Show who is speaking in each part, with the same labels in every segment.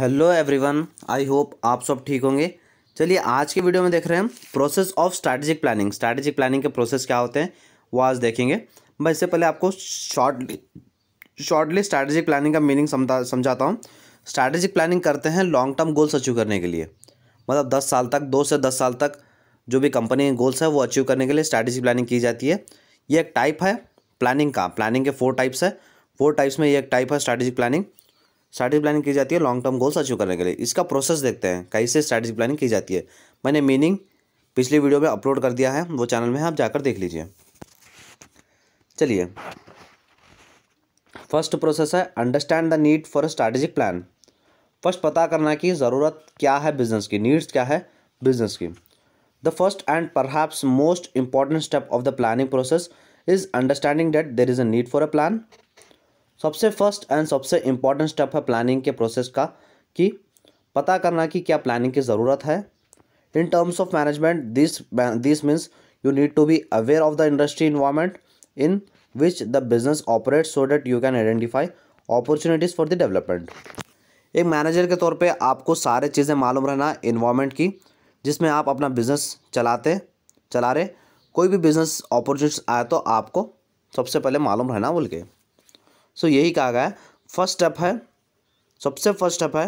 Speaker 1: Hello everyone I hope आप सब ठीक होंगे चलिए आज के वीडियो में देख रहे हैं process of strategic planning strategic planning के प्रोसेस क्या होते हैं वो आज देखेंगे मैं इससे पहले आपको शॉर्टली शॉर्टली स्ट्रैटेजिक प्लानिंग का मीनिंग समझाता हूँ स्ट्रैटेजिक प्लानिंग करते हैं लॉन्ग टर्म गोल्स अचीव करने के लिए मतलब दस साल तक दो से दस साल तक जो भी कंपनी गोल्स है वो अचीव करने के लिए स्ट्रैटेजिक प्लानिंग की जाती है ये एक टाइप है प्लानिंग का प्लानिंग के फोर टाइप्स है फोर टाइप्स में ये एक टाइप है स्ट्रैटेजिक प्लानिंग स्ट्रैटेजिक प्लानिंग की जाती है लॉन्ग टर्म गोल्स अचीव करने के लिए इसका प्रोसेस देखते हैं कैसे स्ट्रैटेजिक प्लानिंग की जाती है मैंने मीनिंग पिछली वीडियो में अपलोड कर दिया है वो चैनल में आप जाकर देख लीजिए चलिए फर्स्ट प्रोसेस है understand the need for a strategic plan first पता करना कि ज़रूरत क्या है बिजनेस की नीड्स क्या है बिजनेस की the first and perhaps most important step of the planning process is understanding that there is a need for a plan सबसे फर्स्ट एंड सबसे इम्पॉर्टेंट स्टेप है प्लानिंग के प्रोसेस का कि पता करना कि क्या प्लानिंग की ज़रूरत है in terms of management this this means you need to be aware of the industry environment in which the business operate so that you can identify opportunities for the development एक manager के तौर पे आपको सारे चीज़ें मालूम रहना environment की जिसमें आप अपना बिजनेस चलाते चला रहे कोई भी बिजनेस अपॉर्चुनिटीज आए तो आपको सबसे पहले मालूम रहना बोल के सो so, यही कहा गया है फर्स्ट स्टेप है सबसे फर्स्ट स्टेप है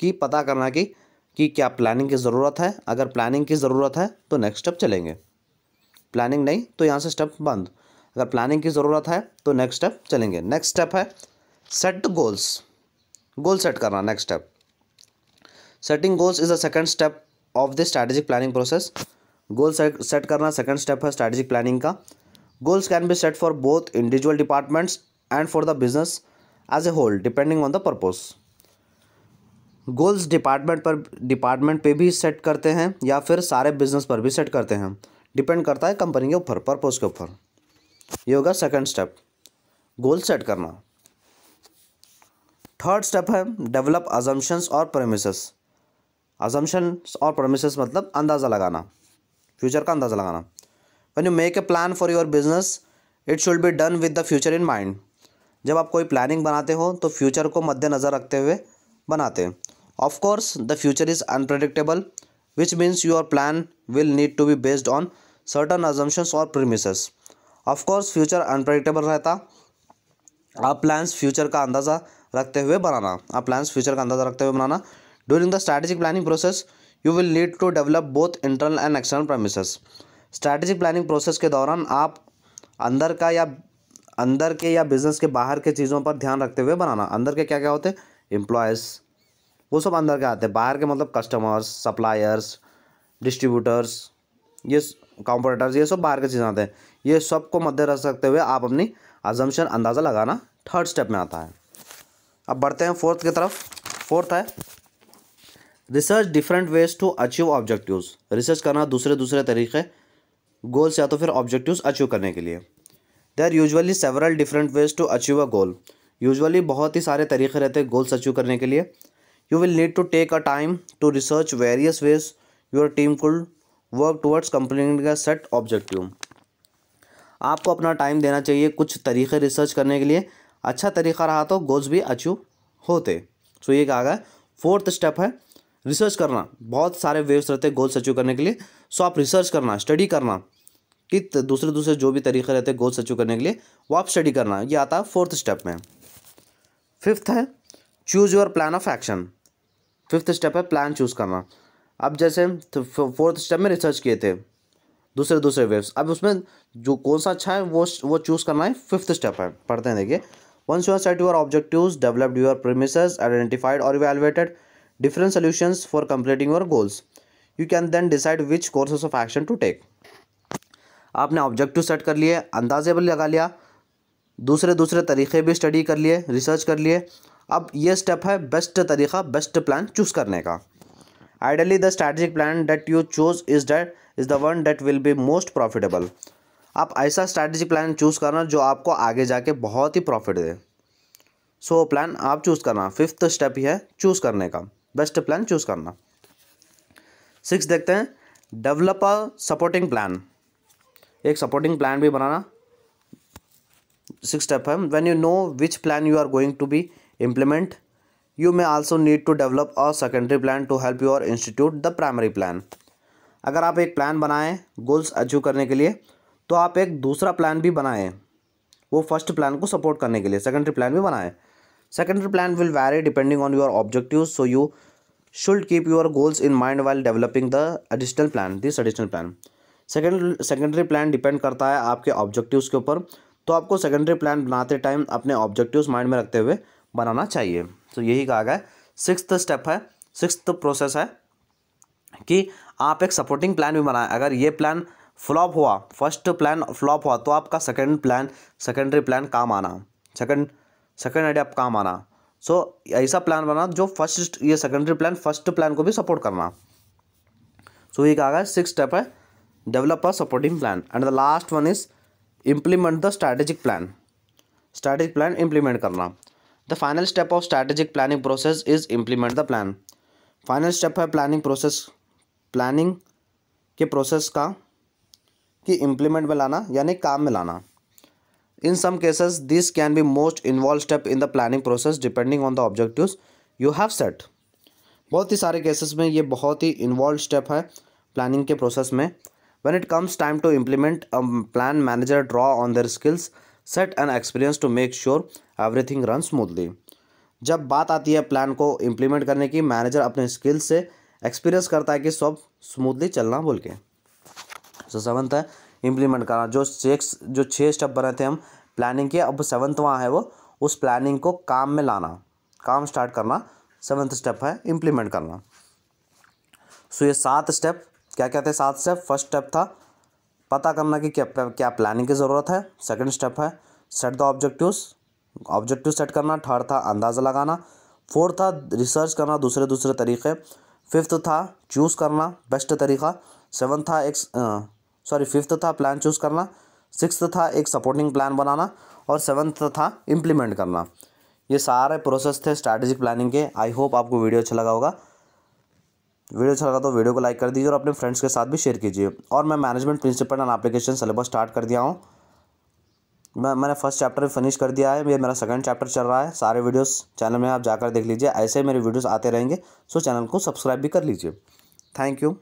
Speaker 1: कि पता करना कि कि क्या प्लानिंग की ज़रूरत है अगर प्लानिंग की ज़रूरत है तो नेक्स्ट स्टेप चलेंगे प्लानिंग नहीं तो यहाँ से स्टेप बंद अगर प्लानिंग की ज़रूरत है तो नेक्स्ट स्टेप चलेंगे नेक्स्ट स्टेप है सेट गोल्स गोल सेट करना next step setting goals is the second step of the strategic planning process goal set set करना सेकेंड स्टेप है स्ट्रैटेजिक प्लानिंग का Goals can be set for both individual departments and for the business as a whole depending on the purpose. Goals department पर department पे भी set करते हैं या फिर सारे बिजनेस पर भी सेट करते हैं डिपेंड करता है कंपनी के ऊपर पर्पज़ के ऊपर ये होगा सेकंड स्टेप गोल सेट करना थर्ड स्टेप है डेवलप अजम्पन्स और प्रेमिसस अजम्पन्स और प्रेमिसस मतलब अंदाज़ा लगाना फ्यूचर का अंदाज़ा लगाना when you make a plan for your business it should be done with the future in mind जब आप कोई प्लानिंग बनाते हो तो फ्यूचर को मद्देनज़र रखते हुए बनाते हैं of course the future is unpredictable which means your plan will need to be based on certain assumptions और प्रीमिस ऑफकोर्स फ्यूचर अनप्रडिक्टेबल रहता आप प्लान्स फ्यूचर का अंदाज़ा रखते हुए बनाना आप प्लान्स फ्यूचर का अंदाज़ा रखते हुए बनाना during the strategic planning process you will need to develop both internal and external premises strategic planning process के दौरान आप अंदर का या अंदर के या बिजनेस के बाहर के चीज़ों पर ध्यान रखते हुए बनाना अंदर के क्या क्या होते हैं एम्प्लॉयज़ वो सब अंदर के आते हैं बाहर के मतलब कस्टमर्स सप्लायर्स डिस्ट्रीब्यूटर्स ये कॉम्पोटर्स ये सब बाहर के चीज़ें आते हैं ये सब को रख रखते हुए आप अपनी अजम्पन अंदाज़ा लगाना थर्ड स्टेप में आता है अब बढ़ते हैं फोर्थ की तरफ फोर्थ है research different ways to achieve objectives research करना दूसरे दूसरे तरीके गोल्स या तो फिर ऑब्जेक्टिव्स अचीव करने के लिए they are usually several different ways to achieve a goal usually बहुत ही सारे तरीके रहते हैं गोल्स अचीव करने के लिए you will need to take a time to research various ways your team could work towards company का सेट ऑब्जेक्टिव आपको अपना टाइम देना चाहिए कुछ तरीके रिसर्च करने के लिए अच्छा तरीका रहा तो गोल्स भी अचीव होते सो so ये कहा गया फोर्थ स्टेप है रिसर्च करना बहुत सारे वेव्स रहते हैं गोल्स अचीव करने के लिए सो so आप रिसर्च करना स्टडी करना कि दूसरे दूसरे जो भी तरीके रहते हैं गोल्स अचीव करने के लिए वो आप स्टडी करना ये आता है फोर्थ स्टेप में फिफ्थ है choose your plan of action fifth step है प्लान चूज करना अब जैसे फोर्थ स्टेप में रिसर्च किए थे दूसरे दूसरे वेव्स अब उसमें जो कौन सा अच्छा है वो वो चूज करना है फिफ्थ स्टेप है पढ़ते हैं देखिए once you are set your objective developed your premises identified और evaluated different solutions for completing your goals you can then decide which courses of action to take आपने ऑब्जेक्टिव सेट कर लिए अंदाजे भी लगा लिया दूसरे दूसरे तरीके भी स्टडी कर लिए रिसर्च कर लिए अब ये स्टेप है बेस्ट तरीका बेस्ट प्लान चूज़ करने का ideally the strategic plan that you choose is that is the one that will be most profitable आप ऐसा स्ट्रैटेजिक प्लान चूज़ करना जो आपको आगे जाके बहुत ही प्रॉफिट दे सो so, प्लान आप चूज़ करना फिफ्थ स्टेप ही है चूज़ करने का बेस्ट प्लान चूज़ करना सिक्स देखते हैं डेवलप अ सपोर्टिंग प्लान एक सपोर्टिंग प्लान भी बनाना सिक्स स्टेप है when you know which plan you are going to be implement you may also need to develop a secondary plan to help your institute the primary plan अगर आप एक plan बनाएं goals achieve करने के लिए तो आप एक दूसरा प्लान भी बनाएं वो फर्स्ट प्लान को सपोर्ट करने के लिए सेकेंडरी प्लान भी बनाएं secondary plan will vary depending on your objective so you should keep your goals in mind while developing the additional plan this additional plan second secondary plan depend करता है आपके objectives के ऊपर तो आपको secondary plan बनाते time अपने objectives mind में रखते हुए बनाना चाहिए तो यही कहा गया सिक्स्थ स्टेप है सिक्स्थ प्रोसेस है कि आप एक सपोर्टिंग प्लान भी बनाएं अगर ये प्लान फ्लॉप हुआ फर्स्ट प्लान फ्लॉप हुआ तो आपका सेकेंड प्लान सेकेंडरी प्लान काम आना सेकेंड सेकेंड आइडिया आप काम आना सो so, ऐसा प्लान बना जो फर्स्ट ये सेकेंडरी प्लान फर्स्ट प्लान को भी सपोर्ट करना सो so, ये कहा गया सिक्स स्टेप है develop a supporting plan and the last one is implement the strategic plan strategic plan implement karna the final step of strategic planning process is implement the plan final step hai planning process planning ke process ka ki implement mein lana yani kaam mein lana in some cases this can be most involved step in the planning process depending on the objectives you have set बहुत ही सारे cases में ये बहुत ही involve step है planning के process में When it comes time to implement, a plan manager draw on their skills, set and experience to make sure everything runs smoothly. जब बात आती है प्लान को इम्प्लीमेंट करने की मैनेजर अपने स्किल्स से एक्सपीरियंस करता है कि सब स्मूथली चलना बोल के सो सेवन्थ है इम्प्लीमेंट करना जो सिक्स जो छः स्टेप बने थे हम प्लानिंग के अब सेवन्थ वहाँ है वो उस प्लानिंग को काम में लाना काम स्टार्ट करना सेवन्थ स्टेप है इम्प्लीमेंट करना सो so, ये सात स्टेप क्या कहते हैं सात स्टेप फर्स्ट स्टेप था पता करना कि क्या क्या प्लानिंग की ज़रूरत है सेकंड स्टेप है set the objectives objective set करना थर्ड था अंदाज़ा लगाना फोर्थ था रिसर्च करना दूसरे दूसरे तरीके फिफ्थ था चूज़ करना बेस्ट तरीका सेवन्थ था एक सॉरी फिफ्थ था प्लान चूज़ करना सिक्स था एक सपोर्टिंग प्लान बनाना और सेवन्थ था इम्प्लीमेंट करना ये सारे प्रोसेस थे स्ट्रैटेजिक प्लानिंग के आई होप आपको वीडियो अच्छा लगा होगा वीडियो अच्छा लगा तो वीडियो को लाइक कर दीजिए और अपने फ्रेंड्स के साथ भी शेयर कीजिए और मैं management principle and application syllabus start कर दिया हूँ मैं मैंने फर्स्ट चैप्टर भी फिनिश कर दिया है ये मेरा सेकंड चैप्टर चल रहा है सारे वीडियोस चैनल में आप जाकर देख लीजिए ऐसे मेरे वीडियोस आते रहेंगे सो तो चैनल को सब्सक्राइब भी कर लीजिए थैंक यू